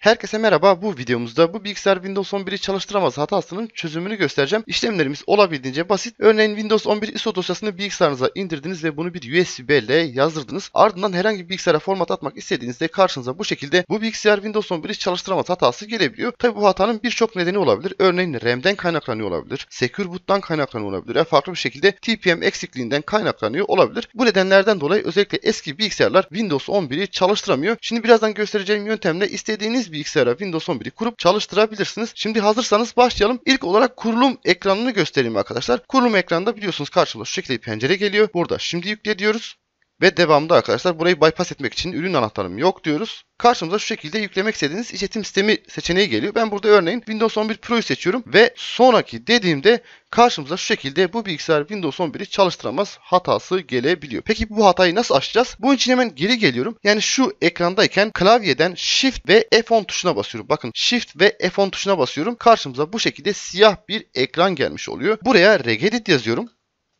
Herkese merhaba. Bu videomuzda bu bilgisayar Windows 11'i çalıştıramaz hatasının çözümünü göstereceğim. İşlemlerimiz olabildiğince basit. Örneğin Windows 11 ISO dosyasını bilgisayarınıza indirdiniz ve bunu bir USB ile yazdırdınız. Ardından herhangi bir bilgisayara format atmak istediğinizde karşınıza bu şekilde bu bilgisayar Windows 11'i çalıştıramaz hatası gelebiliyor. Tabi bu hatanın birçok nedeni olabilir. Örneğin RAM'den kaynaklanıyor olabilir. Secure Boot'tan kaynaklanıyor olabilir. Yani farklı bir şekilde TPM eksikliğinden kaynaklanıyor olabilir. Bu nedenlerden dolayı özellikle eski bilgisayarlar Windows 11'i çalıştıramıyor. Şimdi birazdan göstereceğim yöntemle istediğiniz istediğiniz bilgisayara Windows 11'i kurup çalıştırabilirsiniz. Şimdi hazırsanız başlayalım. İlk olarak kurulum ekranını göstereyim arkadaşlar. Kurulum ekranında biliyorsunuz karşımıza şu şekilde bir pencere geliyor. Burada şimdi yükle diyoruz. Ve devamında arkadaşlar burayı bypass etmek için ürün anahtarım yok diyoruz. Karşımıza şu şekilde yüklemek istediğiniz işletim sistemi seçeneği geliyor. Ben burada örneğin Windows 11 Pro'yu seçiyorum ve sonraki dediğimde karşımıza şu şekilde bu bilgisayar Windows 11'i çalıştıramaz hatası gelebiliyor. Peki bu hatayı nasıl açacağız? Bunun için hemen geri geliyorum. Yani şu ekrandayken klavyeden Shift ve F10 tuşuna basıyorum. Bakın Shift ve F10 tuşuna basıyorum. Karşımıza bu şekilde siyah bir ekran gelmiş oluyor. Buraya Regedit yazıyorum.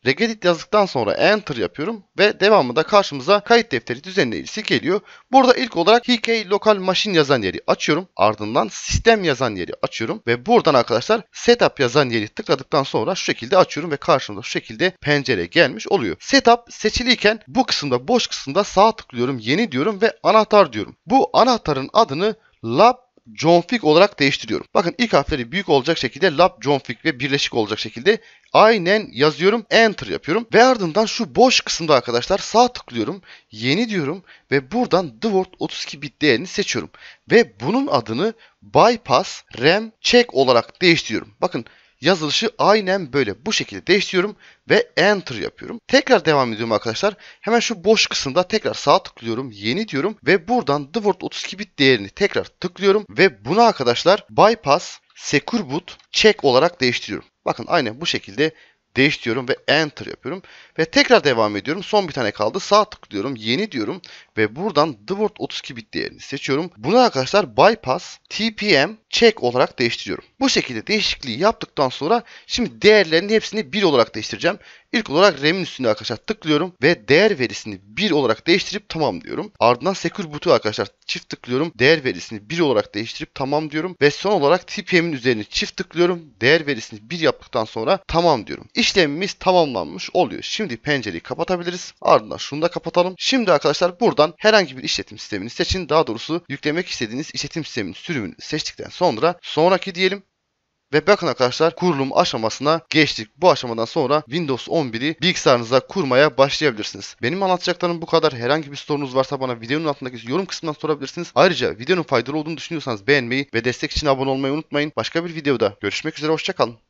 Regedit yazdıktan sonra enter yapıyorum ve devamında karşımıza kayıt defteri düzenleyicisi geliyor. Burada ilk olarak HK Local Machine yazan yeri açıyorum. Ardından sistem yazan yeri açıyorum ve buradan arkadaşlar setup yazan yeri tıkladıktan sonra şu şekilde açıyorum ve karşımıza şu şekilde pencere gelmiş oluyor. Setup seçiliyken bu kısımda boş kısımda sağ tıklıyorum yeni diyorum ve anahtar diyorum. Bu anahtarın adını lab John olarak değiştiriyorum. Bakın ilk harfleri büyük olacak şekilde Lab John ve birleşik olacak şekilde Aynen yazıyorum enter yapıyorum ve ardından şu boş kısımda arkadaşlar sağ tıklıyorum yeni diyorum ve buradan the word 32 bit değerini seçiyorum. Ve bunun adını bypass RAM check olarak değiştiriyorum. Bakın yazılışı aynen böyle bu şekilde değiştiriyorum ve enter yapıyorum. Tekrar devam ediyorum arkadaşlar. Hemen şu boş kısımda tekrar sağ tıklıyorum, yeni diyorum ve buradan the word 32 bit değerini tekrar tıklıyorum ve bunu arkadaşlar bypass secure boot check olarak değiştiriyorum. Bakın aynı bu şekilde değiş diyorum ve enter yapıyorum. Ve tekrar devam ediyorum. Son bir tane kaldı. Sağ tıklıyorum. Yeni diyorum. Ve buradan the word 32 bit değerini seçiyorum. Bunu arkadaşlar bypass tpm check olarak değiştiriyorum. Bu şekilde değişikliği yaptıktan sonra şimdi değerlerin hepsini 1 olarak değiştireceğim. İlk olarak RAM'in üstüne arkadaşlar tıklıyorum ve değer verisini 1 olarak değiştirip tamam diyorum. Ardından Secure Boot'u arkadaşlar çift tıklıyorum. Değer verisini 1 olarak değiştirip tamam diyorum. Ve son olarak TPM'in üzerine çift tıklıyorum. Değer verisini 1 yaptıktan sonra tamam diyorum işlemimiz tamamlanmış oluyor. Şimdi pencereyi kapatabiliriz. Ardından şunu da kapatalım. Şimdi arkadaşlar buradan herhangi bir işletim sistemini seçin. Daha doğrusu yüklemek istediğiniz işletim sisteminin sürümünü seçtikten sonra sonraki diyelim ve bakın arkadaşlar kurulum aşamasına geçtik. Bu aşamadan sonra Windows 11'i bilgisayarınıza kurmaya başlayabilirsiniz. Benim anlatacaklarım bu kadar. Herhangi bir sorunuz varsa bana videonun altındaki yorum kısmından sorabilirsiniz. Ayrıca videonun faydalı olduğunu düşünüyorsanız beğenmeyi ve destek için abone olmayı unutmayın. Başka bir videoda görüşmek üzere hoşçakalın.